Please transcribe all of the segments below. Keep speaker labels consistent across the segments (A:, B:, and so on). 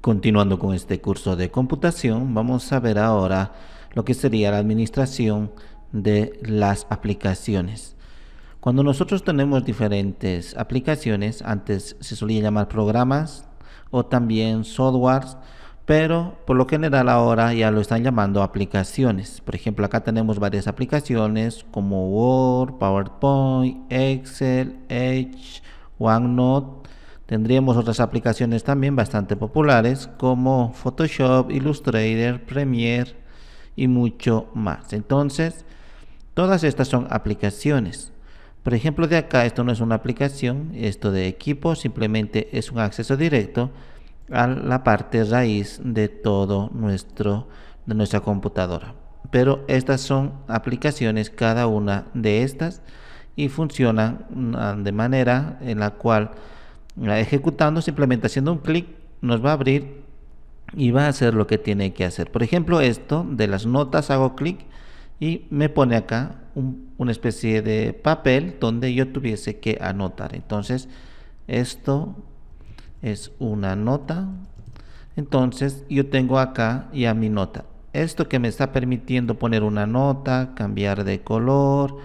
A: Continuando con este curso de computación, vamos a ver ahora lo que sería la administración de las aplicaciones. Cuando nosotros tenemos diferentes aplicaciones, antes se solía llamar programas o también softwares, pero por lo general ahora ya lo están llamando aplicaciones. Por ejemplo, acá tenemos varias aplicaciones como Word, PowerPoint, Excel, Edge, OneNote, Tendríamos otras aplicaciones también bastante populares como Photoshop, Illustrator, Premiere y mucho más. Entonces, todas estas son aplicaciones. Por ejemplo, de acá esto no es una aplicación, esto de equipo simplemente es un acceso directo a la parte raíz de todo nuestro de nuestra computadora. Pero estas son aplicaciones cada una de estas y funcionan ah, de manera en la cual ejecutando, simplemente haciendo un clic, nos va a abrir y va a hacer lo que tiene que hacer. Por ejemplo, esto de las notas, hago clic y me pone acá un, una especie de papel donde yo tuviese que anotar. Entonces, esto es una nota. Entonces, yo tengo acá ya mi nota. Esto que me está permitiendo poner una nota, cambiar de color,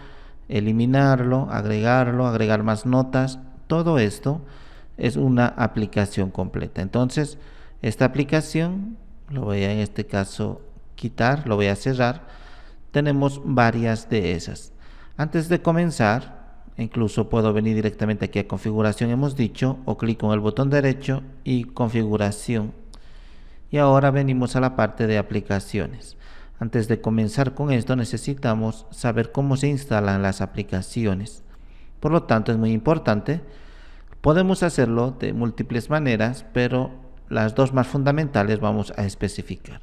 A: eliminarlo, agregarlo, agregar más notas, todo esto es una aplicación completa. Entonces, esta aplicación lo voy a en este caso quitar, lo voy a cerrar. Tenemos varias de esas. Antes de comenzar, incluso puedo venir directamente aquí a configuración, hemos dicho, o clic con el botón derecho y configuración. Y ahora venimos a la parte de aplicaciones. Antes de comenzar con esto necesitamos saber cómo se instalan las aplicaciones. Por lo tanto, es muy importante Podemos hacerlo de múltiples maneras, pero las dos más fundamentales vamos a especificar.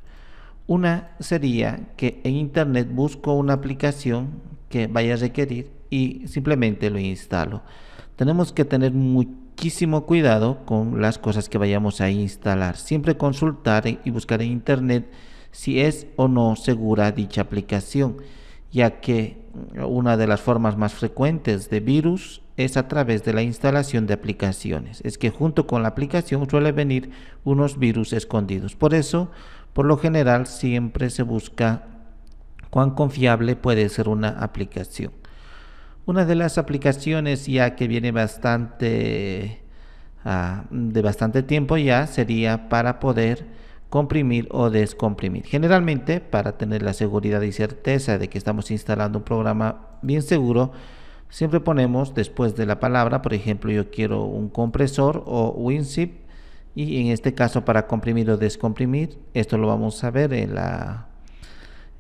A: Una sería que en Internet busco una aplicación que vaya a requerir y simplemente lo instalo. Tenemos que tener muchísimo cuidado con las cosas que vayamos a instalar. Siempre consultar y buscar en Internet si es o no segura dicha aplicación, ya que una de las formas más frecuentes de virus es a través de la instalación de aplicaciones. Es que junto con la aplicación suele venir unos virus escondidos. Por eso, por lo general, siempre se busca cuán confiable puede ser una aplicación. Una de las aplicaciones ya que viene bastante ah, de bastante tiempo ya sería para poder comprimir o descomprimir. Generalmente, para tener la seguridad y certeza de que estamos instalando un programa bien seguro, Siempre ponemos después de la palabra, por ejemplo, yo quiero un compresor o WinZip y en este caso para comprimir o descomprimir, esto lo vamos a ver en la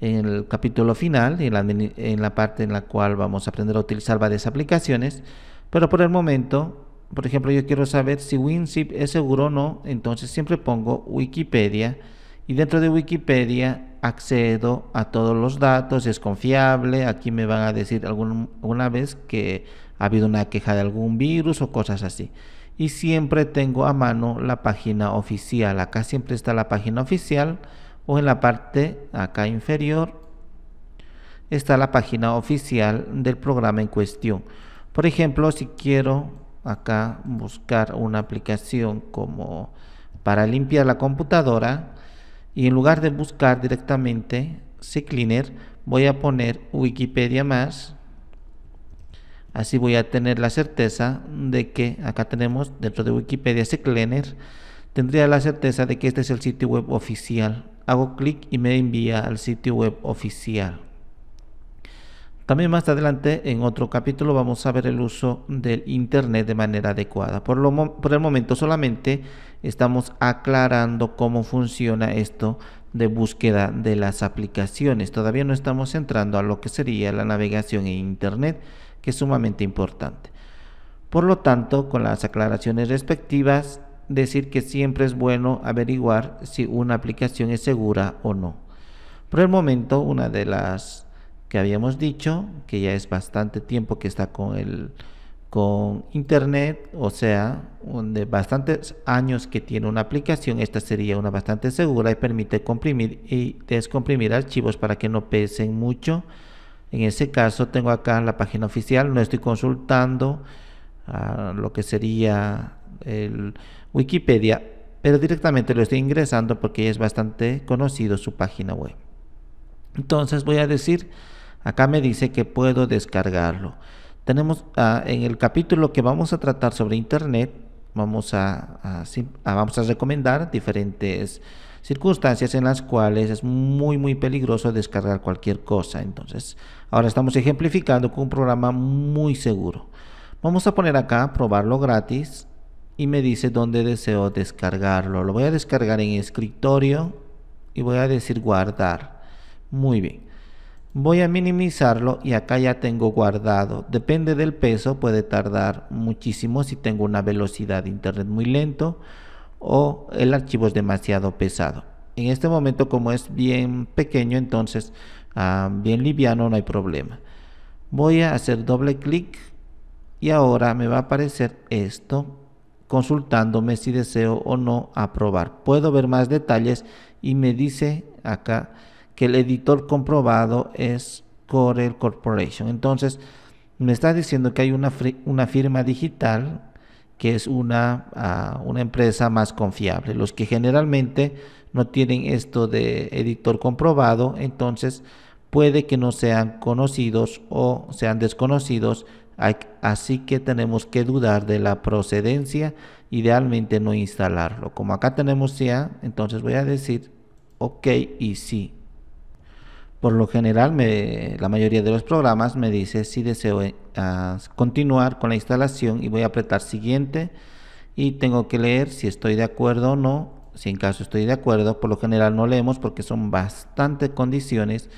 A: en el capítulo final, en la, en la parte en la cual vamos a aprender a utilizar varias aplicaciones, pero por el momento, por ejemplo, yo quiero saber si WinZip es seguro o no, entonces siempre pongo Wikipedia y dentro de Wikipedia accedo a todos los datos, es confiable, aquí me van a decir alguna vez que ha habido una queja de algún virus o cosas así. Y siempre tengo a mano la página oficial, acá siempre está la página oficial o en la parte acá inferior está la página oficial del programa en cuestión. Por ejemplo, si quiero acá buscar una aplicación como para limpiar la computadora, y en lugar de buscar directamente CCleaner voy a poner Wikipedia más así voy a tener la certeza de que acá tenemos dentro de Wikipedia CCleaner tendría la certeza de que este es el sitio web oficial hago clic y me envía al sitio web oficial también más adelante en otro capítulo vamos a ver el uso del Internet de manera adecuada. Por, el momento solamente estamos aclarando cómo funciona esto de búsqueda de las aplicaciones. Todavía no estamos entrando a lo que sería la navegación en Internet, que es sumamente importante. Por lo tanto, con las aclaraciones respectivas, decir que siempre es bueno averiguar si una aplicación es segura o no. Por el momento, una de las que habíamos dicho, que ya es bastante tiempo que está con el con internet, o sea, de bastantes años que tiene una aplicación, esta sería una bastante segura y permite comprimir y descomprimir archivos para que no pesen mucho. En ese caso tengo acá la página oficial, no estoy consultando a lo que sería el Wikipedia, pero directamente lo estoy ingresando porque es bastante conocido su página web. Entonces voy a decir Acá me dice que puedo descargarlo. Tenemos ah, en el capítulo que vamos a tratar sobre Internet, vamos a, ah, vamos a recomendar diferentes circunstancias en las cuales es muy muy peligroso descargar cualquier cosa. Entonces, ahora estamos ejemplificando con un programa muy seguro. Vamos a poner acá probarlo gratis y me dice dónde deseo descargarlo. Lo voy a descargar en escritorio y voy a decir guardar. Muy bien. Voy a minimizarlo y acá ya tengo guardado. Depende del peso, puede tardar muchísimo si tengo una velocidad de internet muy lento o el archivo es demasiado pesado. En este momento como es bien pequeño, entonces ah, bien liviano, no hay problema. Voy a hacer doble clic y ahora me va a aparecer esto consultándome si deseo o no aprobar. Puedo ver más detalles y me dice acá que el editor comprobado es Corel Corporation. Entonces, me está diciendo que hay una, una firma digital que es una, ah, una empresa más confiable. Los que generalmente no tienen esto de editor comprobado, entonces puede que no sean conocidos o sean desconocidos, así que tenemos que dudar de la procedencia, idealmente no instalarlo. Como acá tenemos ya, entonces voy a decir ok y sí, por lo general, la mayoría de los programas me dice si deseo eh, continuar con la instalación y voy a apretar siguiente y tengo que leer si estoy de acuerdo o no. Si en caso estoy de acuerdo, por lo general no leemos porque son bastantes condiciones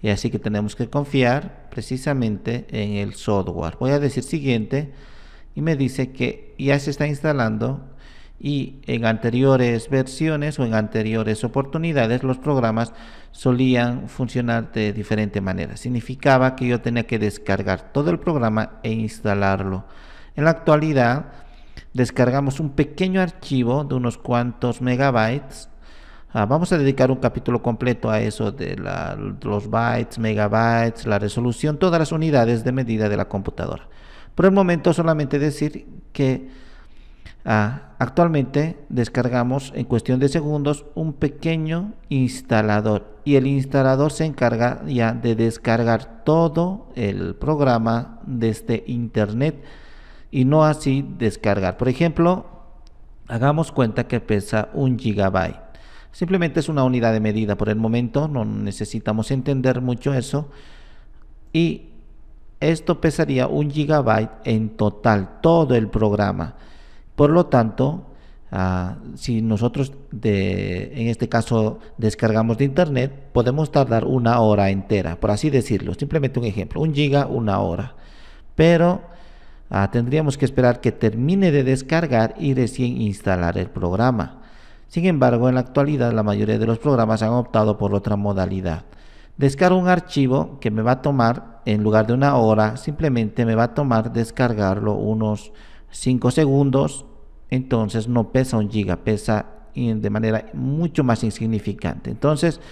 A: y así que tenemos que confiar precisamente en el software. Voy a decir siguiente y me dice que ya se está instalando y en anteriores versiones o en anteriores oportunidades los programas solían funcionar de diferente manera. Significaba que yo tenía que descargar todo el programa e instalarlo. En la actualidad, descargamos un pequeño archivo de unos cuantos megabytes. Ah, vamos a dedicar un capítulo completo a eso de los bytes, megabytes, la resolución, todas las unidades de medida de la computadora. Por el momento solamente decir que Ah, actualmente descargamos en cuestión de segundos un pequeño instalador y el instalador se encarga ya de descargar todo el programa desde internet y no así descargar. Por ejemplo, hagamos cuenta que pesa un gigabyte. Simplemente es una unidad de medida por el momento, no necesitamos entender mucho eso. Y esto pesaría un gigabyte en total, todo el programa. Por lo tanto, ah, si nosotros en este caso descargamos de internet, podemos tardar una hora entera, por así decirlo. Simplemente un ejemplo, un giga, una hora. Pero ah, tendríamos que esperar que termine de descargar y recién instalar el programa. Sin embargo, en la actualidad la mayoría de los programas han optado por otra modalidad. Descargo un archivo que me va a tomar, en lugar de una hora, simplemente me va a tomar descargarlo unos 5 segundos entonces no pesa un giga, pesa de manera mucho más insignificante. Entonces,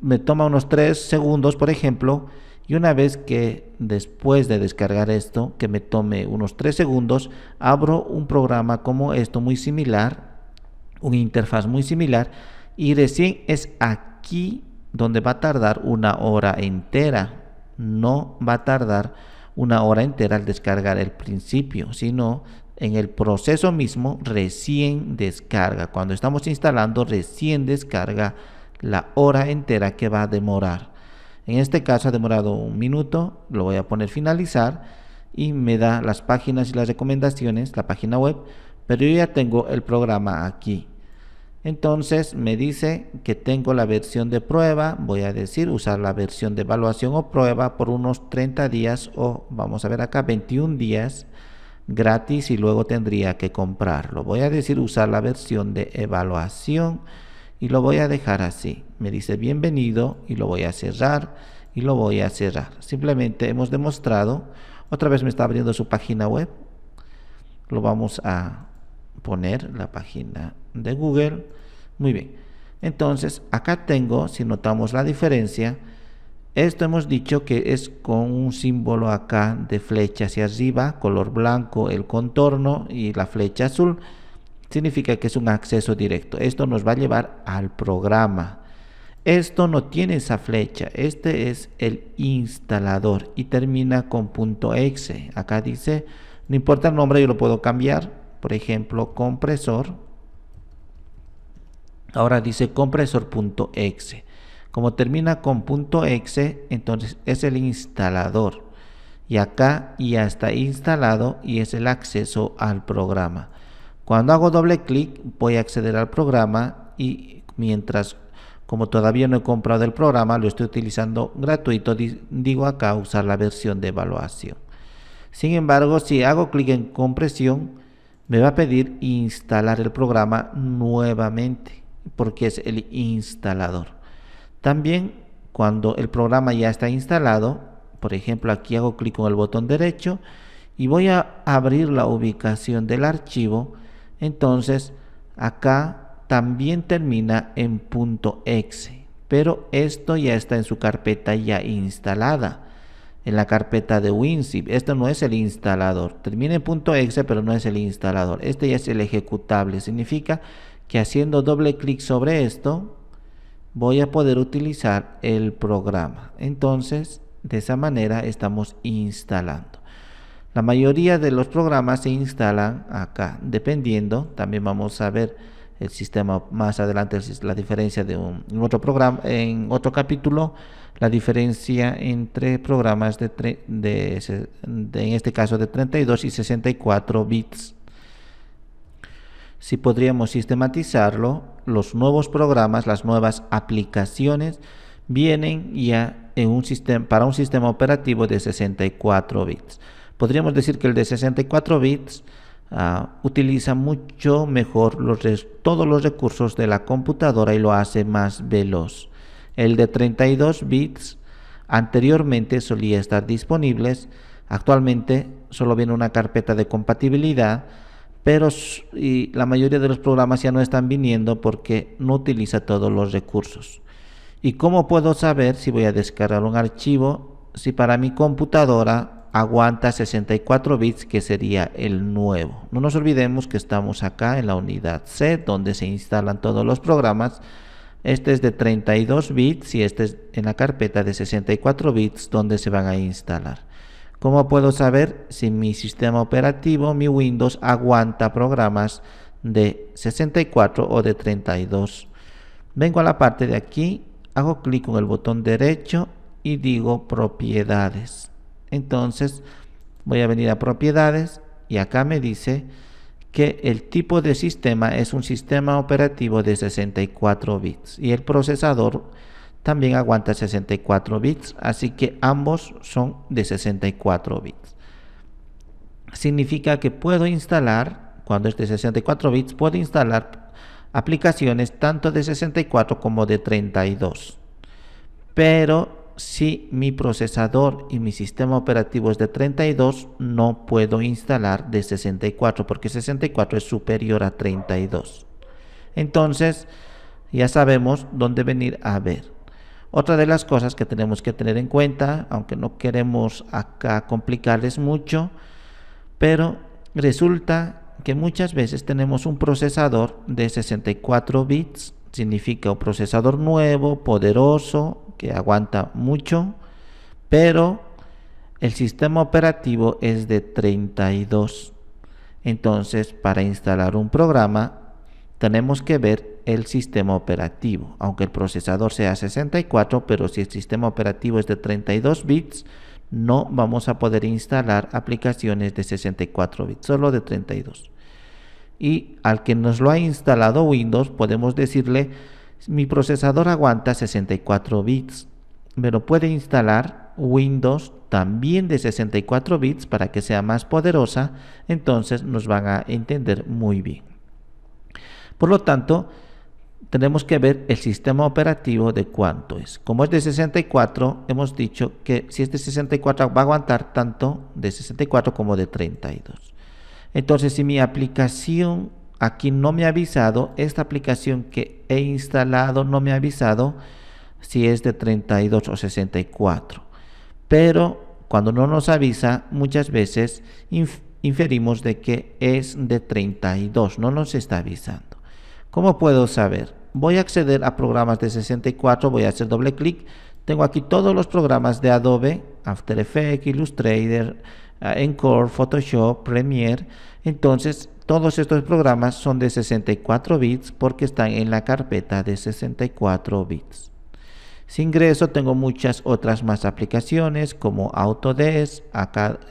A: me toma unos 3 segundos, por ejemplo, y una vez que después de descargar esto, que me tome unos 3 segundos, abro un programa como esto muy similar, una interfaz muy similar, y recién es aquí donde va a tardar una hora entera. No va a tardar una hora entera al descargar el principio, sino en el proceso mismo recién descarga. Cuando estamos instalando recién descarga la hora entera que va a demorar. En este caso ha demorado un minuto, lo voy a poner finalizar y me da las páginas y las recomendaciones, la página web, pero yo ya tengo el programa aquí. Entonces me dice que tengo la versión de prueba, voy a decir usar la versión de evaluación o prueba por unos 30 días o vamos a ver acá 21 días gratis y luego tendría que comprarlo. Voy a decir usar la versión de evaluación y lo voy a dejar así. Me dice bienvenido y lo voy a cerrar y lo voy a cerrar. Simplemente hemos demostrado, otra vez me está abriendo su página web. Lo vamos a poner la página de Google. Muy bien. Entonces, acá tengo, si notamos la diferencia, esto hemos dicho que es con un símbolo acá de flecha hacia arriba, color blanco el contorno y la flecha azul. Significa que es un acceso directo. Esto nos va a llevar al programa. Esto no tiene esa flecha, este es el instalador y termina con .exe. Acá dice, no importa el nombre, yo lo puedo cambiar. Por ejemplo, compresor. Ahora dice compresor.exe. Como termina con .exe, entonces es el instalador. Y acá ya está instalado y es el acceso al programa. Cuando hago doble clic voy a acceder al programa y mientras como todavía no he comprado el programa, lo estoy utilizando gratuito, digo acá usar la versión de evaluación. Sin embargo, si hago clic en compresión, me va a pedir instalar el programa nuevamente, porque es el instalador. También cuando el programa ya está instalado, por ejemplo aquí hago clic con el botón derecho y voy a abrir la ubicación del archivo, entonces acá también termina en .exe, pero esto ya está en su carpeta ya instalada, en la carpeta de WinZip. Esto no es el instalador, termina en .exe pero no es el instalador. Este ya es el ejecutable, significa que haciendo doble clic sobre esto, voy a poder utilizar el programa. Entonces, de esa manera estamos instalando. La mayoría de los programas se instalan acá, dependiendo, también vamos a ver el sistema más adelante, la diferencia de un otro programa, en otro capítulo, la diferencia entre programas de, de en este caso de 32 y 64 bits si podríamos sistematizarlo, los nuevos programas, las nuevas aplicaciones vienen ya en un sistema, para un sistema operativo de 64 bits. Podríamos decir que el de 64 bits ah, utiliza mucho mejor todos los recursos de la computadora y lo hace más veloz. El de 32 bits anteriormente solía estar disponibles, actualmente solo viene una carpeta de compatibilidad pero la mayoría de los programas ya no están viniendo porque no utiliza todos los recursos. ¿Y cómo puedo saber si voy a descargar un archivo si para mi computadora aguanta 64 bits que sería el nuevo? No nos olvidemos que estamos acá en la unidad C donde se instalan todos los programas. Este es de 32 bits y este es en la carpeta de 64 bits donde se van a instalar. ¿Cómo puedo saber si mi sistema operativo, mi Windows, aguanta programas de 64 o de 32? Vengo a la parte de aquí, hago clic con el botón derecho y digo propiedades. Entonces voy a venir a propiedades y acá me dice que el tipo de sistema es un sistema operativo de 64 bits y el procesador también aguanta 64 bits, así que ambos son de 64 bits. Significa que puedo instalar, cuando es de 64 bits, puedo instalar aplicaciones tanto de 64 como de 32. Pero si mi procesador y mi sistema operativo es de 32, no puedo instalar de 64 porque 64 es superior a 32. Entonces, ya sabemos dónde venir a ver. Otra de las cosas que tenemos que tener en cuenta, aunque no queremos acá complicarles mucho, pero resulta que muchas veces tenemos un procesador de 64 bits, significa un procesador nuevo, poderoso, que aguanta mucho, pero el sistema operativo es de 32. Entonces, para instalar un programa, tenemos que ver el sistema operativo. Aunque el procesador sea 64, pero si el sistema operativo es de 32 bits, no vamos a poder instalar aplicaciones de 64 bits, solo de 32. Y al que nos lo ha instalado Windows, podemos decirle, mi procesador aguanta 64 bits, pero puede instalar Windows también de 64 bits para que sea más poderosa, entonces nos van a entender muy bien. Por lo tanto, tenemos que ver el sistema operativo de cuánto es. Como es de 64, hemos dicho que si es de 64 va a aguantar tanto de 64 como de 32. Entonces, si mi aplicación aquí no me ha avisado, esta aplicación que he instalado no me ha avisado si es de 32 o 64. Pero cuando no nos avisa, muchas veces inferimos de que es de 32, no nos está avisando. ¿Cómo puedo saber? voy a acceder a programas de 64, voy a hacer doble clic. Tengo aquí todos los programas de Adobe, After Effects, Illustrator, eh, Encore, Photoshop, Premiere. Entonces, todos estos programas son de 64 bits porque están en la carpeta de 64 bits. Si ingreso, tengo muchas otras más aplicaciones como Autodesk,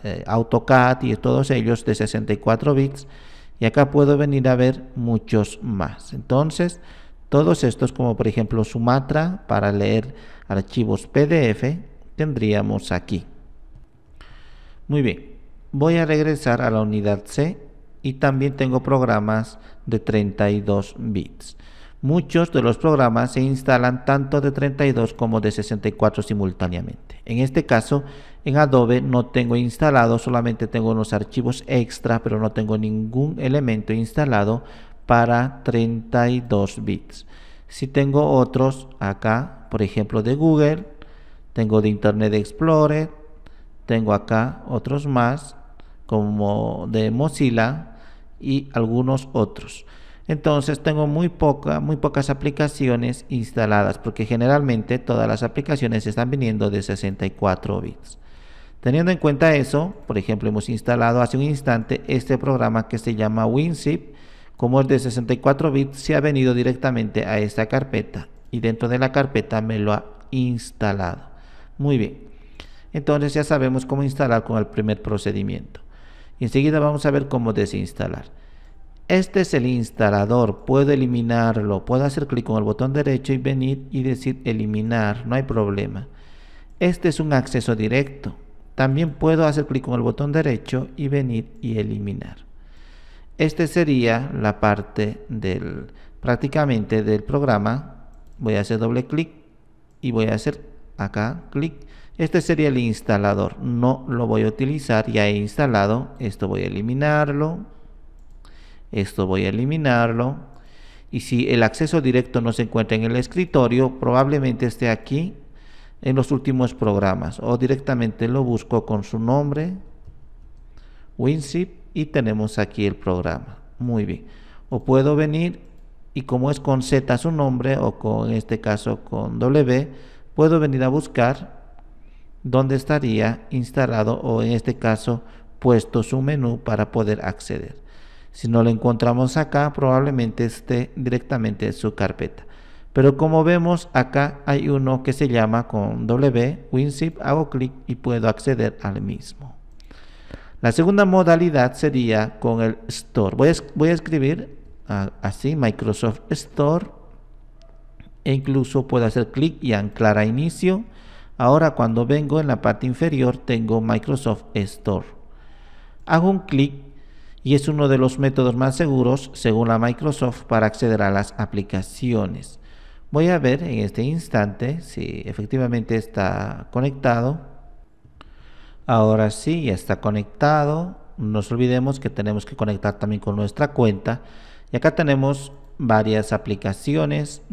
A: eh, AutoCAD y todos ellos de 64 bits. Y acá puedo venir a ver muchos más. Entonces, todos estos, como por ejemplo Sumatra, para leer archivos PDF, tendríamos aquí. Muy bien, voy a regresar a la unidad C y también tengo programas de 32 bits. Muchos de los programas se instalan tanto de 32 como de 64 simultáneamente. En este caso, en Adobe no tengo instalado, solamente tengo unos archivos extra, pero no tengo ningún elemento instalado para 32 bits. Si tengo otros acá, por ejemplo de Google, tengo de Internet Explorer, tengo acá otros más como de Mozilla y algunos otros. Entonces tengo muy, poca, muy pocas aplicaciones instaladas porque generalmente todas las aplicaciones están viniendo de 64 bits. Teniendo en cuenta eso, por ejemplo, hemos instalado hace un instante este programa que se llama WinZip como es de 64 bits, se ha venido directamente a esta carpeta y dentro de la carpeta me lo ha instalado. Muy bien, entonces ya sabemos cómo instalar con el primer procedimiento. enseguida vamos a ver cómo desinstalar. Este es el instalador, puedo eliminarlo, puedo hacer clic con el botón derecho y venir y decir eliminar, no hay problema. Este es un acceso directo. También puedo hacer clic con el botón derecho y venir y eliminar. Este sería la parte del prácticamente del programa. Voy a hacer doble clic y voy a hacer acá clic. Este sería el instalador. No lo voy a utilizar, ya he instalado. Esto voy a eliminarlo. Esto voy a eliminarlo. Y si el acceso directo no se encuentra en el escritorio, probablemente esté aquí en los últimos programas. O directamente lo busco con su nombre. WinZip y tenemos aquí el programa. Muy bien. O puedo venir y como es con Z su nombre o con en este caso con W, puedo venir a buscar dónde estaría instalado o en este caso puesto su menú para poder acceder. Si no lo encontramos acá, probablemente esté directamente en su carpeta. Pero como vemos, acá hay uno que se llama con W, WinZip, hago clic y puedo acceder al mismo. La segunda modalidad sería con el Store. Voy a, escribir así Microsoft Store e incluso puedo hacer clic y anclar a inicio. Ahora cuando vengo en la parte inferior tengo Microsoft Store. Hago un clic y es uno de los métodos más seguros según la Microsoft para acceder a las aplicaciones. Voy a ver en este instante si efectivamente está conectado. Ahora sí, ya está conectado. No nos olvidemos que tenemos que conectar también con nuestra cuenta. Y acá tenemos varias aplicaciones.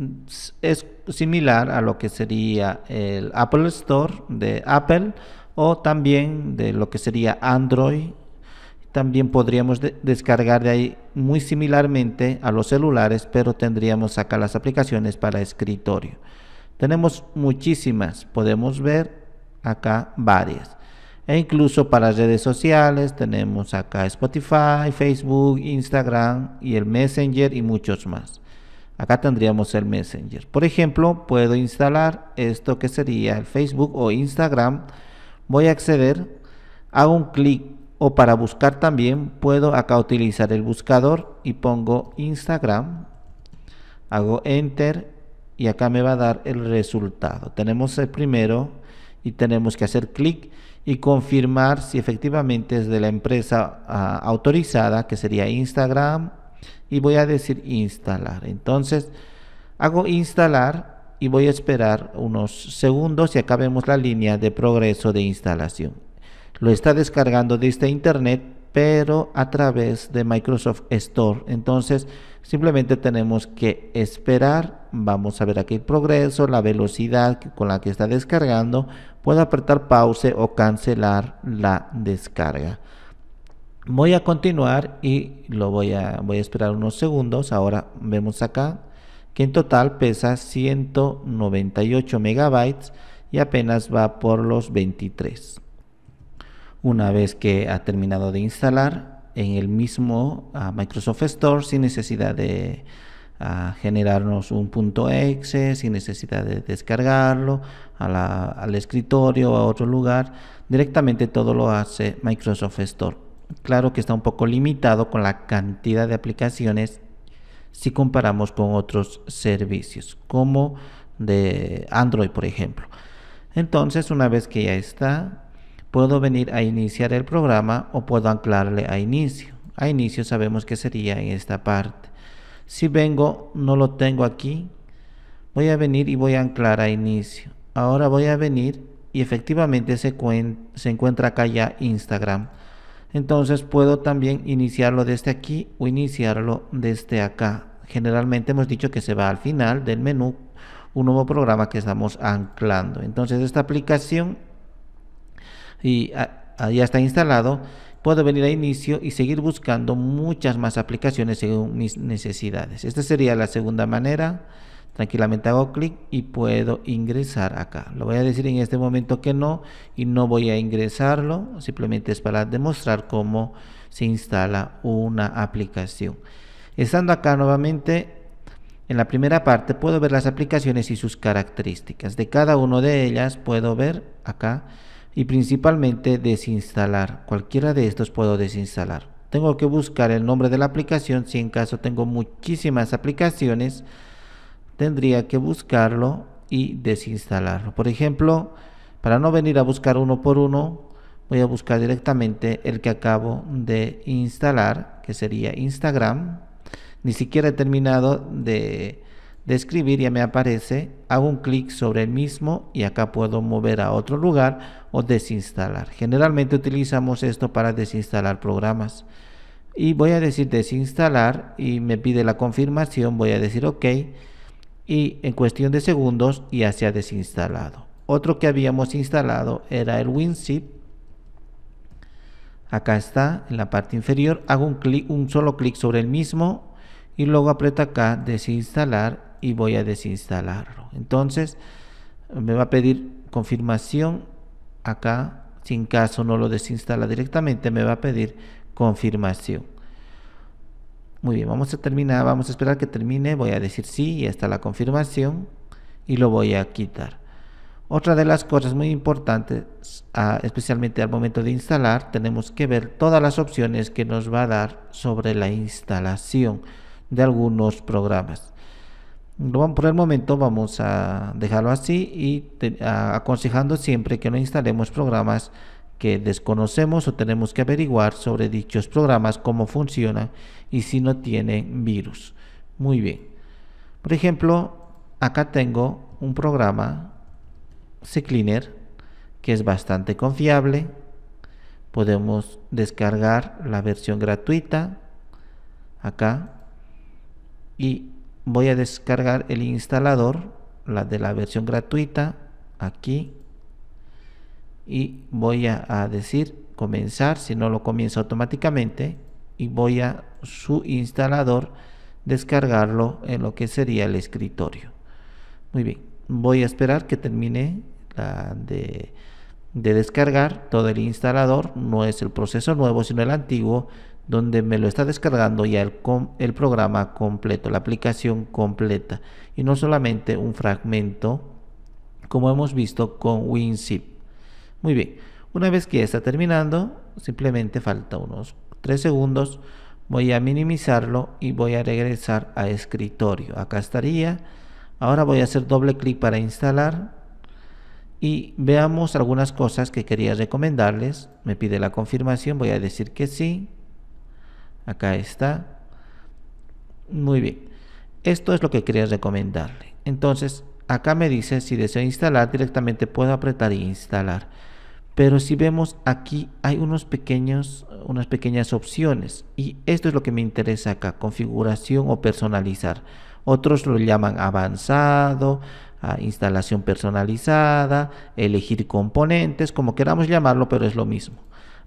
A: Es similar a lo que sería el Apple Store de Apple o también de lo que sería Android. También podríamos descargar de ahí muy similarmente a los celulares, pero tendríamos acá las aplicaciones para escritorio. Tenemos muchísimas, podemos ver acá varias e incluso para redes sociales tenemos acá Spotify, Facebook, Instagram y el Messenger y muchos más. Acá tendríamos el Messenger. Por ejemplo, puedo instalar esto que sería el Facebook o Instagram. Voy a acceder, hago un clic o para buscar también puedo acá utilizar el buscador y pongo Instagram. Hago Enter y acá me va a dar el resultado. Tenemos el primero y tenemos que hacer clic y confirmar si efectivamente es de la empresa ah, autorizada, que sería Instagram, y voy a decir instalar. Entonces, hago instalar y voy a esperar unos segundos y acá vemos la línea de progreso de instalación. Lo está descargando de este internet pero a través de Microsoft Store. Entonces, simplemente tenemos que esperar. Vamos a ver aquí el progreso, la velocidad con la que está descargando. Puedo apretar pause o cancelar la descarga. Voy a continuar y lo voy a, voy a esperar unos segundos. Ahora vemos acá que en total pesa 198 megabytes y apenas va por los 23. Una vez que ha terminado de instalar en el mismo Microsoft Store sin necesidad de generarnos un punto .exe, sin necesidad de descargarlo al escritorio o a otro lugar, directamente todo lo hace Microsoft Store. Claro que está un poco limitado con la cantidad de aplicaciones si comparamos con otros servicios como de Android por ejemplo. Entonces una vez que ya está puedo venir a iniciar el programa o puedo anclarle a inicio. A inicio sabemos que sería en esta parte. Si vengo, no lo tengo aquí, voy a venir y voy a anclar a inicio. Ahora voy a venir y efectivamente se, encuentra acá ya Instagram. Entonces puedo también iniciarlo desde aquí o iniciarlo desde acá. Generalmente hemos dicho que se va al final del menú un nuevo programa que estamos anclando. Entonces esta aplicación y ya está instalado, puedo venir a inicio y seguir buscando muchas más aplicaciones según mis necesidades. Esta sería la segunda manera. Tranquilamente hago clic y puedo ingresar acá. Lo voy a decir en este momento que no y no voy a ingresarlo. Simplemente es para demostrar cómo se instala una aplicación. Estando acá nuevamente, en la primera parte puedo ver las aplicaciones y sus características. De cada una de ellas puedo ver acá y principalmente desinstalar. Cualquiera de estos puedo desinstalar. Tengo que buscar el nombre de la aplicación. Si en caso tengo muchísimas aplicaciones, tendría que buscarlo y desinstalarlo. Por ejemplo, para no venir a buscar uno por uno, voy a buscar directamente el que acabo de instalar, que sería Instagram. Ni siquiera he terminado de Describir ya me aparece, hago un clic sobre el mismo y acá puedo mover a otro lugar o desinstalar. Generalmente utilizamos esto para desinstalar programas. Y voy a decir desinstalar y me pide la confirmación, voy a decir ok y en cuestión de segundos ya se ha desinstalado. Otro que habíamos instalado era el WinZip. Acá está, en la parte inferior, hago un, clic, un solo clic sobre el mismo y luego aprieto acá desinstalar y voy a desinstalarlo. Entonces me va a pedir confirmación acá. Si en caso no lo desinstala directamente, me va a pedir confirmación. Muy bien, vamos a terminar, vamos a esperar que termine. Voy a decir sí y hasta la confirmación y lo voy a quitar. Otra de las cosas muy importantes, especialmente al momento de instalar, tenemos que ver todas las opciones que nos va a dar sobre la instalación de algunos programas por el momento vamos a dejarlo así y aconsejando siempre que no instalemos programas que desconocemos o tenemos que averiguar sobre dichos programas, cómo funciona y si no tienen virus. Muy bien. Por ejemplo, acá tengo un programa CCleaner que es bastante confiable. Podemos descargar la versión gratuita acá y voy a descargar el instalador, la de la versión gratuita, aquí. Y voy a, decir comenzar, si no lo comienza automáticamente. Y voy a su instalador descargarlo en lo que sería el escritorio. Muy bien, voy a esperar que termine la de descargar todo el instalador. No es el proceso nuevo, sino el antiguo donde me lo está descargando ya el, el programa completo, la aplicación completa y no solamente un fragmento como hemos visto con WinZip. Muy bien, una vez que ya está terminando, simplemente falta unos 3 segundos, voy a minimizarlo y voy a regresar a escritorio. Acá estaría. Ahora voy a hacer doble clic para instalar y veamos algunas cosas que quería recomendarles. Me pide la confirmación, voy a decir que sí. Acá está. Muy bien. Esto es lo que quería recomendarle. Entonces, acá me dice si deseo instalar directamente puedo apretar y e instalar. Pero si vemos aquí hay unos pequeños, unas pequeñas opciones y esto es lo que me interesa acá, configuración o personalizar. Otros lo llaman avanzado, a instalación personalizada, elegir componentes, como queramos llamarlo, pero es lo mismo.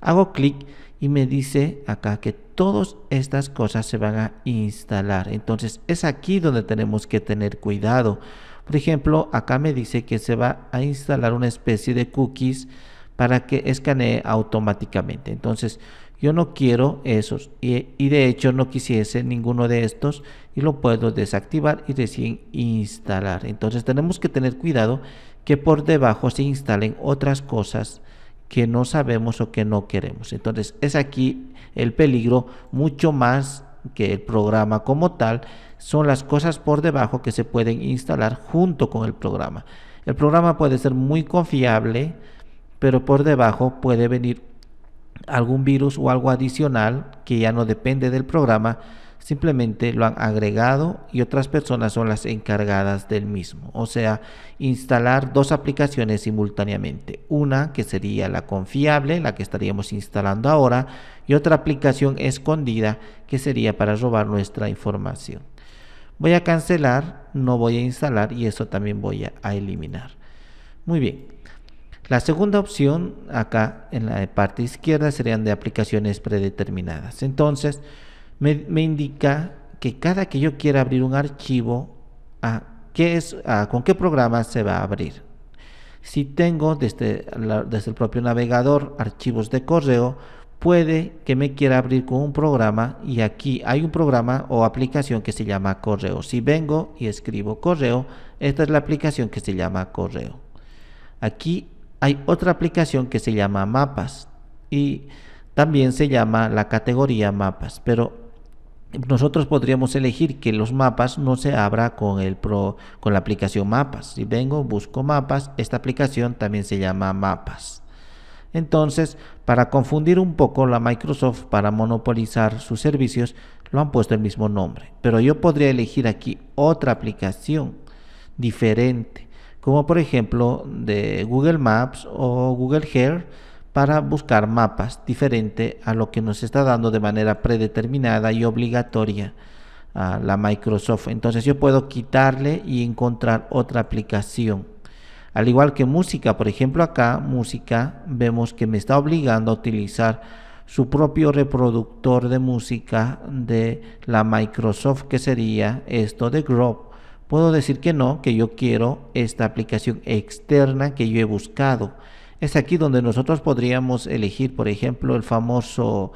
A: Hago clic y me dice acá que todas estas cosas se van a instalar. Entonces es aquí donde tenemos que tener cuidado. Por ejemplo, acá me dice que se va a instalar una especie de cookies para que escanee automáticamente. Entonces yo no quiero esos y, de hecho no quisiese ninguno de estos y lo puedo desactivar y recién instalar. Entonces tenemos que tener cuidado que por debajo se instalen otras cosas que no sabemos o que no queremos. Entonces es aquí el peligro mucho más que el programa como tal, son las cosas por debajo que se pueden instalar junto con el programa. El programa puede ser muy confiable, pero por debajo puede venir algún virus o algo adicional que ya no depende del programa simplemente lo han agregado y otras personas son las encargadas del mismo. O sea, instalar dos aplicaciones simultáneamente. Una que sería la confiable, la que estaríamos instalando ahora, y otra aplicación escondida que sería para robar nuestra información. Voy a cancelar, no voy a instalar y eso también voy a, eliminar. Muy bien. La segunda opción acá en la parte izquierda serían de aplicaciones predeterminadas. Entonces, me, indica que cada que yo quiera abrir un archivo, es, con qué programa se va a abrir. Si tengo desde, desde el propio navegador archivos de correo, puede que me quiera abrir con un programa y aquí hay un programa o aplicación que se llama correo. Si vengo y escribo correo, esta es la aplicación que se llama correo. Aquí hay otra aplicación que se llama mapas y también se llama la categoría mapas, pero nosotros podríamos elegir que los mapas no se abra con, el pro, con la aplicación mapas. Si vengo, busco mapas, esta aplicación también se llama mapas. Entonces, para confundir un poco la Microsoft, para monopolizar sus servicios, lo han puesto el mismo nombre. Pero yo podría elegir aquí otra aplicación diferente, como por ejemplo de Google Maps o Google hair para buscar mapas, diferente a lo que nos está dando de manera predeterminada y obligatoria a la Microsoft. Entonces yo puedo quitarle y encontrar otra aplicación. Al igual que música, por ejemplo acá, música, vemos que me está obligando a utilizar su propio reproductor de música de la Microsoft, que sería esto de Grove. Puedo decir que no, que yo quiero esta aplicación externa que yo he buscado es aquí donde nosotros podríamos elegir, por ejemplo, el famoso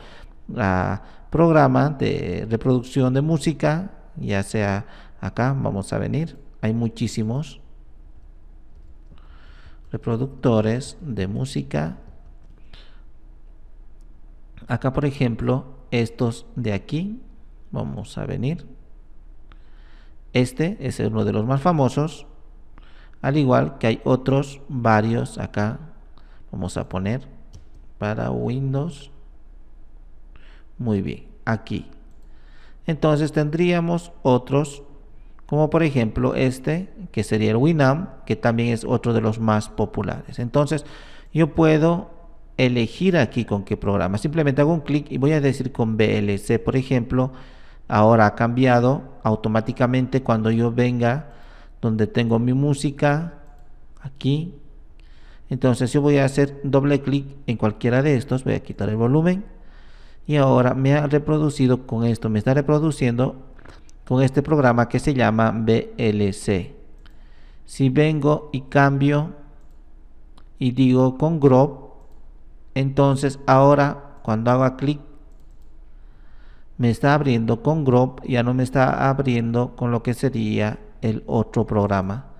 A: ah, programa de reproducción de música, ya sea acá, vamos a venir, hay muchísimos reproductores de música. Acá, por ejemplo, estos de aquí, vamos a venir. Este es uno de los más famosos, al igual que hay otros varios acá Vamos a poner para Windows. Muy bien, aquí. Entonces tendríamos otros, como por ejemplo este, que sería el Winamp, que también es otro de los más populares. Entonces yo puedo elegir aquí con qué programa. Simplemente hago un clic y voy a decir con VLC, por ejemplo, ahora ha cambiado automáticamente cuando yo venga donde tengo mi música, aquí entonces yo voy a hacer doble clic en cualquiera de estos, voy a quitar el volumen y ahora me ha reproducido con esto, me está reproduciendo con este programa que se llama VLC. Si vengo y cambio y digo con Grob, entonces ahora cuando haga clic me está abriendo con Grob, ya no me está abriendo con lo que sería el otro programa.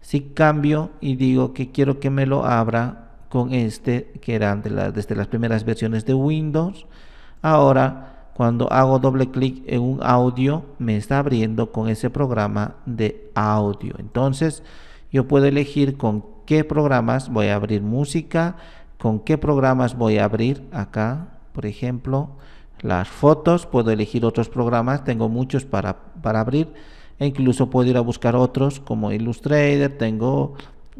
A: Si cambio y digo que quiero que me lo abra con este, que eran desde las primeras versiones de Windows, ahora cuando hago doble clic en un audio, me está abriendo con ese programa de audio. Entonces, yo puedo elegir con qué programas voy a abrir música, con qué programas voy a abrir acá, por ejemplo, las fotos, puedo elegir otros programas, tengo muchos para, para abrir e incluso puedo ir a buscar otros como Illustrator, tengo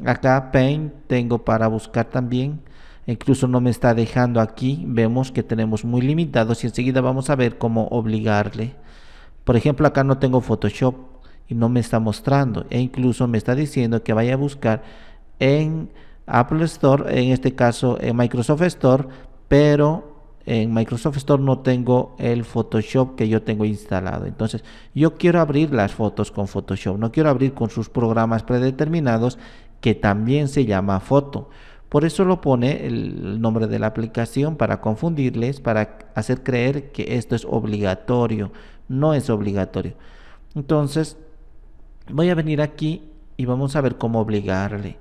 A: acá Paint, tengo para buscar también incluso no me está dejando aquí, vemos que tenemos muy limitados y enseguida vamos a ver cómo obligarle. Por ejemplo, acá no tengo Photoshop y no me está mostrando e incluso me está diciendo que vaya a buscar en Apple Store, en este caso en Microsoft Store, pero en Microsoft Store no tengo el Photoshop que yo tengo instalado. Entonces, yo quiero abrir las fotos con Photoshop, no quiero abrir con sus programas predeterminados que también se llama foto. Por eso lo pone el nombre de la aplicación para confundirles, para hacer creer que esto es obligatorio. No es obligatorio. Entonces, voy a venir aquí y vamos a ver cómo obligarle.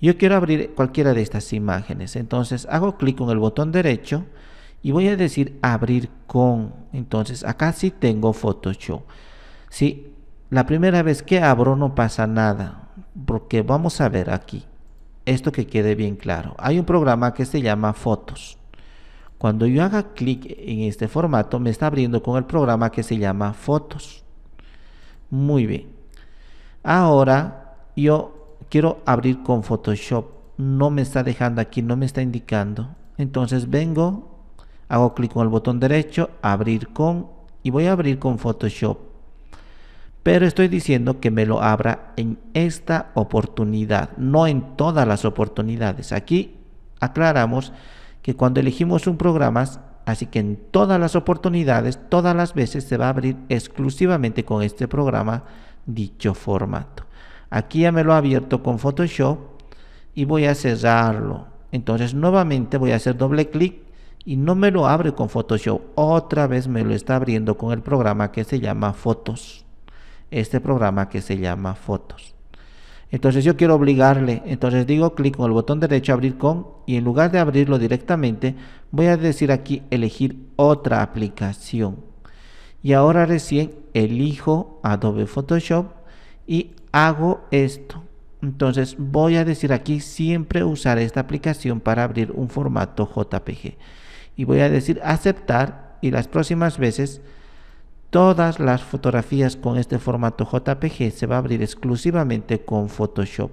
A: Yo quiero abrir cualquiera de estas imágenes. Entonces, hago clic con el botón derecho y voy a decir abrir con. Entonces acá sí tengo Photoshop. ¿sí? La primera vez que abro no pasa nada, porque vamos a ver aquí. Esto que quede bien claro. Hay un programa que se llama Fotos. Cuando yo haga clic en este formato, me está abriendo con el programa que se llama Fotos. Muy bien. Ahora yo quiero abrir con Photoshop. No me está dejando aquí, no me está indicando. Entonces vengo hago clic con el botón derecho, abrir con y voy a abrir con Photoshop. Pero estoy diciendo que me lo abra en esta oportunidad, no en todas las oportunidades. Aquí aclaramos que cuando elegimos un programa, así que en todas las oportunidades, todas las veces se va a abrir exclusivamente con este programa dicho formato. Aquí ya me lo ha abierto con Photoshop y voy a cerrarlo. Entonces nuevamente voy a hacer doble clic y no me lo abre con Photoshop, otra vez me lo está abriendo con el programa que se llama Fotos. Este programa que se llama Fotos. Entonces yo quiero obligarle, entonces digo clic con el botón derecho abrir con y en lugar de abrirlo directamente voy a decir aquí elegir otra aplicación. Y ahora recién elijo Adobe Photoshop y hago esto. Entonces voy a decir aquí siempre usar esta aplicación para abrir un formato JPG y voy a decir aceptar y las próximas veces todas las fotografías con este formato JPG se va a abrir exclusivamente con Photoshop.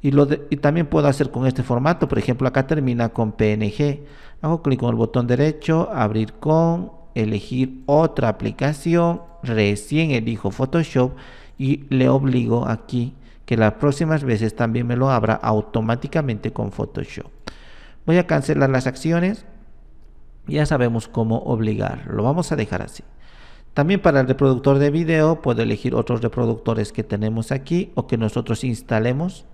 A: Y, lo también puedo hacer con este formato, por ejemplo acá termina con PNG. Hago clic con el botón derecho, abrir con, elegir otra aplicación, recién elijo Photoshop y le obligo aquí que las próximas veces también me lo abra automáticamente con Photoshop. Voy a cancelar las acciones, ya sabemos cómo obligar, lo vamos a dejar así. También para el reproductor de video puedo elegir otros reproductores que tenemos aquí o que nosotros instalemos.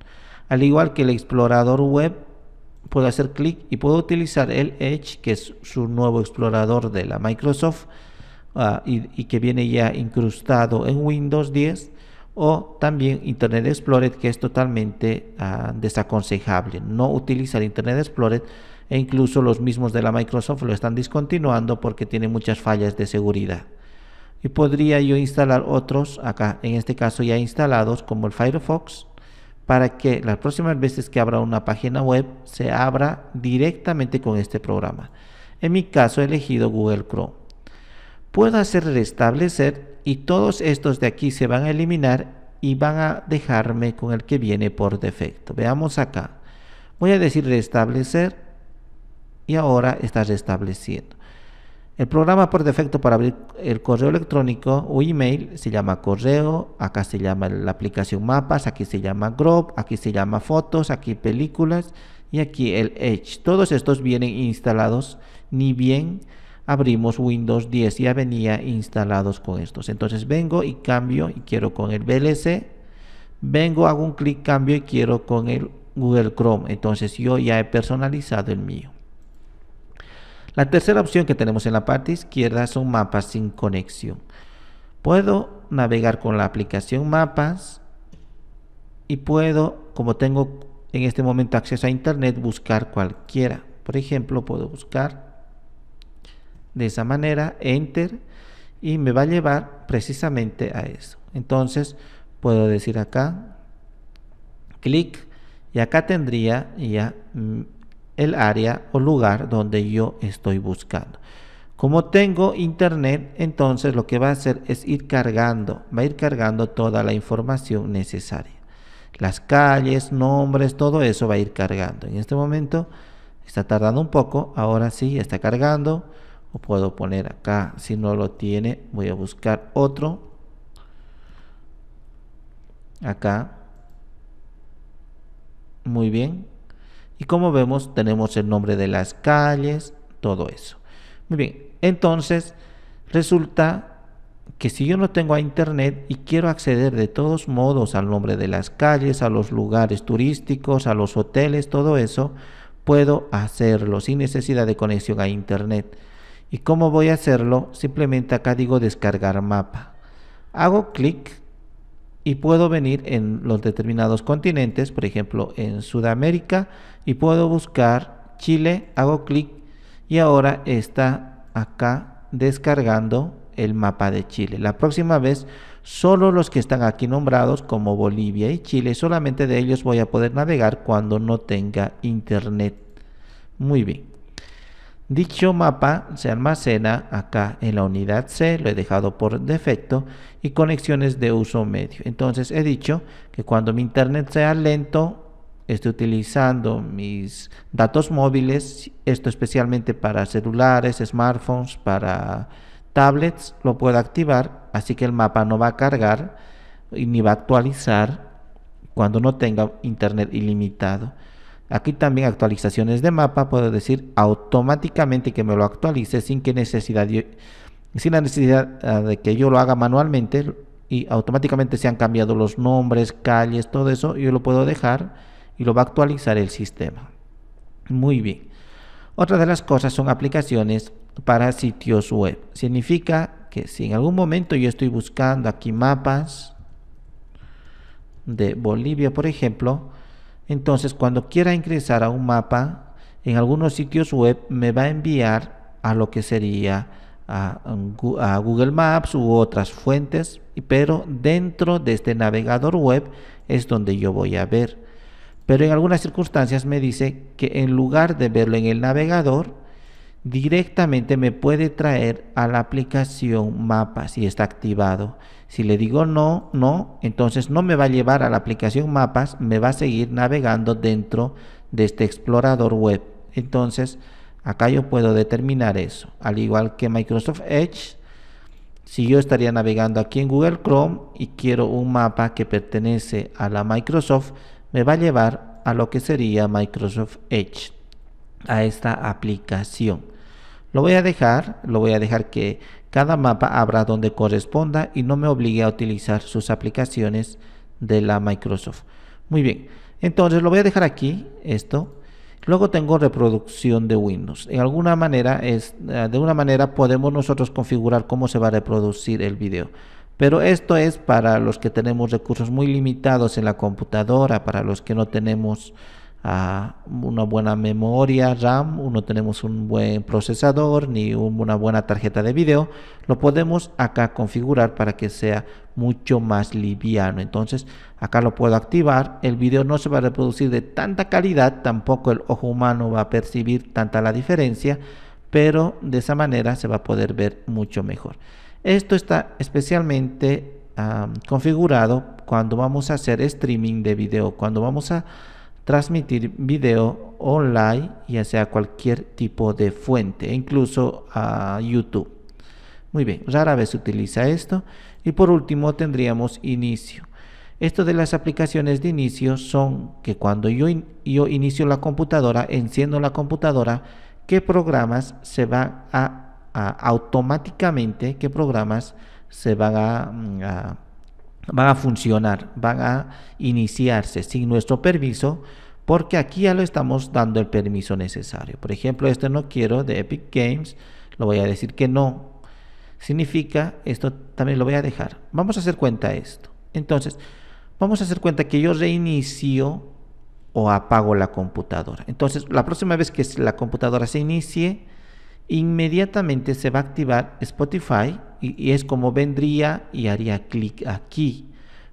A: Al igual que el explorador web, puedo hacer clic y puedo utilizar el Edge, que es su nuevo explorador de la Microsoft ah, y, que viene ya incrustado en Windows 10 o también Internet Explorer que es totalmente ah, desaconsejable no utilizar Internet Explorer e incluso los mismos de la Microsoft lo están discontinuando porque tiene muchas fallas de seguridad. Y podría yo instalar otros acá, en este caso ya instalados como el Firefox, para que las próximas veces que abra una página web se abra directamente con este programa. En mi caso he elegido Google Chrome. Puedo hacer restablecer y todos estos de aquí se van a eliminar y van a dejarme con el que viene por defecto. Veamos acá. Voy a decir restablecer y ahora está restableciendo El programa por defecto para abrir el correo electrónico o email se llama correo, acá se llama la aplicación mapas, aquí se llama Grove, aquí se llama fotos, aquí películas y aquí el Edge. Todos estos vienen instalados ni bien abrimos Windows 10, ya venía instalados con estos. Entonces vengo y cambio y quiero con el VLC, vengo, hago un clic, cambio y quiero con el Google Chrome. Entonces yo ya he personalizado el mío. La tercera opción que tenemos en la parte izquierda son mapas sin conexión. Puedo navegar con la aplicación mapas y puedo, como tengo en este momento acceso a internet, buscar cualquiera. Por ejemplo, puedo buscar de esa manera, enter, y me va a llevar precisamente a eso. Entonces, puedo decir acá, clic, y acá tendría ya mm, el área o lugar donde yo estoy buscando. Como tengo internet, entonces lo que va a hacer es ir cargando, va a ir cargando toda la información necesaria. Las calles, nombres, todo eso va a ir cargando. En este momento está tardando un poco, ahora sí está cargando. O puedo poner acá, si no lo tiene, voy a buscar otro. Acá. Muy bien, y como vemos, tenemos el nombre de las calles, todo eso. Muy bien, entonces resulta que si yo no tengo a internet y quiero acceder de todos modos al nombre de las calles, a los lugares turísticos, a los hoteles, todo eso, puedo hacerlo sin necesidad de conexión a internet. ¿Y cómo voy a hacerlo? Simplemente acá digo descargar mapa. Hago clic y puedo venir en los determinados continentes, por ejemplo en Sudamérica, y puedo buscar Chile, hago clic y ahora está acá descargando el mapa de Chile. La próxima vez solo los que están aquí nombrados como Bolivia y Chile, solamente de ellos voy a poder navegar cuando no tenga internet. Muy bien. Dicho mapa se almacena acá en la unidad C, lo he dejado por defecto, y conexiones de uso medio. Entonces he dicho que cuando mi internet sea lento, estoy utilizando mis datos móviles, esto especialmente para celulares, smartphones, para tablets, lo puedo activar, así que el mapa no va a cargar y ni va a actualizar cuando no tenga internet ilimitado. Aquí también actualizaciones de mapa, puedo decir automáticamente que me lo actualice sin que necesidad sin la necesidad ah, de que yo lo haga manualmente y automáticamente se han cambiado los nombres, calles, todo eso, yo lo puedo dejar y lo va a actualizar el sistema. Muy bien. Otra de las cosas son aplicaciones para sitios web. Significa que si en algún momento yo estoy buscando aquí mapas de Bolivia, por ejemplo, entonces, cuando quiera ingresar a un mapa, en algunos sitios web me va a enviar a lo que sería a, Google Maps u otras fuentes, pero dentro de este navegador web es donde yo voy a ver. Pero en algunas circunstancias me dice que en lugar de verlo en el navegador, directamente me puede traer a la aplicación mapas si está activado. Si le digo no, no, entonces no me va a llevar a la aplicación mapas, me va a seguir navegando dentro de este explorador web. Entonces acá yo puedo determinar eso. Al igual que Microsoft Edge, si yo estaría navegando aquí en Google Chrome y quiero un mapa que pertenece a la Microsoft, me va a llevar a lo que sería Microsoft Edge, a esta aplicación. Lo voy a dejar, lo voy a dejar que cada mapa abra donde corresponda y no me obligue a utilizar sus aplicaciones de la Microsoft. Muy bien, entonces lo voy a dejar aquí, esto. Luego tengo reproducción de Windows. De alguna manera es, eh, de una manera podemos nosotros configurar cómo se va a reproducir el video. Pero esto es para los que tenemos recursos muy limitados en la computadora, para los que no tenemos una buena memoria RAM, no tenemos un buen procesador ni una buena tarjeta de video, lo podemos acá configurar para que sea mucho más liviano. Entonces acá lo puedo activar, el video no se va a reproducir de tanta calidad, tampoco el ojo humano va a percibir tanta la diferencia, pero de esa manera se va a poder ver mucho mejor. Esto está especialmente ah, configurado cuando vamos a hacer streaming de video, cuando vamos a transmitir video online, ya sea cualquier tipo de fuente, e incluso a YouTube. Muy bien, rara vez se utiliza esto. Y por último tendríamos inicio. Esto de las aplicaciones de inicio son que cuando yo, yo inicio la computadora, enciendo la computadora, ¿qué programas se van a, automáticamente, qué programas se van a mm, van a funcionar, van a iniciarse sin nuestro permiso, porque aquí ya lo estamos dando el permiso necesario. Por ejemplo, este no quiero de Epic Games, lo voy a decir que no. Significa, esto también lo voy a dejar. Vamos a hacer cuenta esto. Entonces, vamos a hacer cuenta que yo reinicio o apago la computadora. Entonces, la próxima vez que la computadora se inicie, inmediatamente se va a activar Spotify y, es como vendría y haría clic aquí.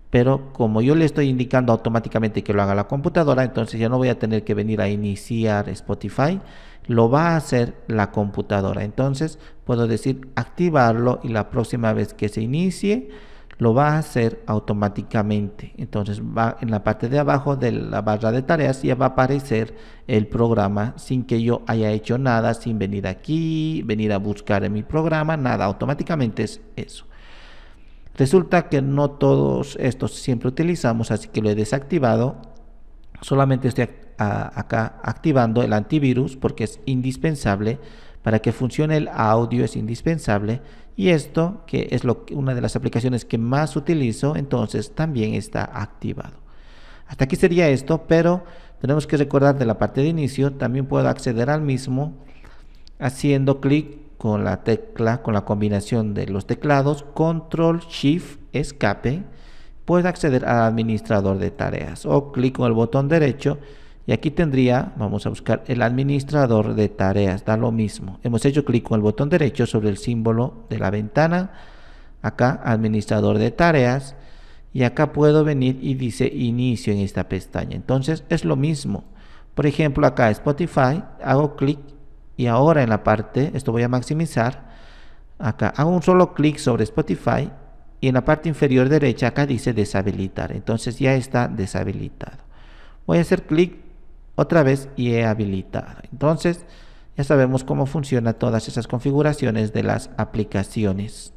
A: Pero como yo le estoy indicando automáticamente que lo haga la computadora, entonces ya no voy a tener que venir a iniciar Spotify, lo va a hacer la computadora. Entonces puedo decir activarlo y la próxima vez que se inicie, lo va a hacer automáticamente. Entonces va en la parte de abajo de la barra de tareas y va a aparecer el programa sin que yo haya hecho nada, sin venir aquí, venir a buscar en mi programa, nada, automáticamente es eso. Resulta que no todos estos siempre utilizamos, así que lo he desactivado. Solamente estoy acá activando el antivirus porque es indispensable para que funcione el audio, es indispensable y esto, que es lo, una de las aplicaciones que más utilizo, entonces también está activado. Hasta aquí sería esto, pero tenemos que recordar de la parte de inicio, también puedo acceder al mismo haciendo clic con la tecla, con la combinación de los teclados, control, shift, escape, puedo acceder al administrador de tareas o clic con el botón derecho y aquí tendría, vamos a buscar el administrador de tareas, da lo mismo. Hemos hecho clic con el botón derecho sobre el símbolo de la ventana, acá administrador de tareas, y acá puedo venir y dice inicio en esta pestaña. Entonces es lo mismo. Por ejemplo, acá Spotify, hago clic y ahora en la parte, esto voy a maximizar, acá hago un solo clic sobre Spotify y en la parte inferior derecha acá dice deshabilitar. Entonces ya está deshabilitado. Voy a hacer clic otra vez y he habilitado. Entonces, ya sabemos cómo funciona todas esas configuraciones de las aplicaciones.